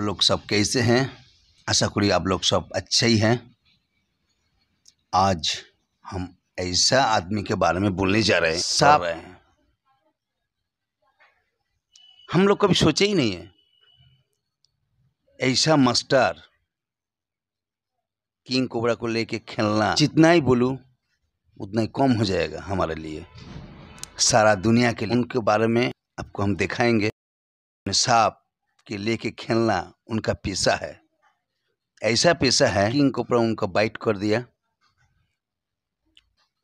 लोग सब कैसे हैं आशा करिए आप लोग सब अच्छे ही हैं आज हम ऐसा आदमी के बारे में बोलने जा रहे हैं साहब हैं हम लोग कभी सोचे ही नहीं है ऐसा मास्टर किंग कोबरा को लेके खेलना जितना ही बोलूं उतना ही कम हो जाएगा हमारे लिए सारा दुनिया के लिए उनके बारे में आपको हम दिखाएंगे साफ कि लेके खेलना उनका पेशा है ऐसा पेशा है किंग कोपरा उनका बाइट कर दिया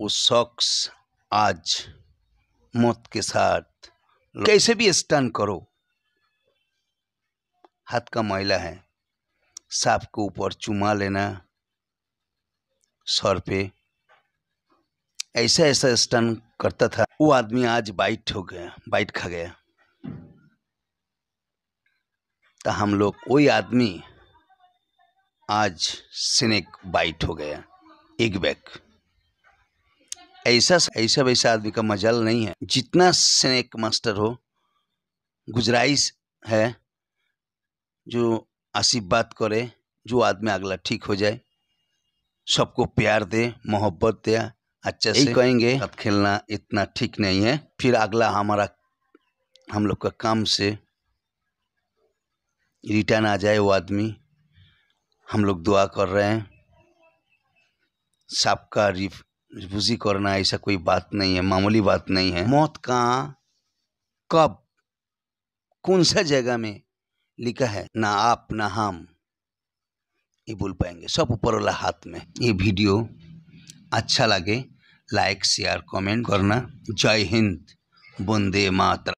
वो शख्स आज मौत के साथ कैसे भी स्टन करो हाथ का मैला है सांप के ऊपर चुमा लेना सर पे ऐसा ऐसा स्टन करता था वो आदमी आज बाइट हो गया बाइट खा गया तो हम लोग वही आदमी आज स्नेक बाइट हो गया एक बैग ऐसा ऐसा वैसा आदमी का मजाल नहीं है जितना स्नेक मास्टर हो गुजराइश है जो आशीर्वाद करे जो आदमी अगला ठीक हो जाए सबको प्यार दे मोहब्बत दे अच्छा से कहेंगे खेलना इतना ठीक नहीं है फिर अगला हमारा हम लोग का काम से रिटर्न आ जाए वो आदमी हम लोग दुआ कर रहे हैं सबका रिफ्यूजी करना ऐसा कोई बात नहीं है मामूली बात नहीं है मौत कहाँ कब कौन सा जगह में लिखा है ना आप ना हम ये बोल पाएंगे सब ऊपर वाला हाथ में ये वीडियो अच्छा लगे लाइक शेयर कमेंट करना जय हिंद बंदे मातरा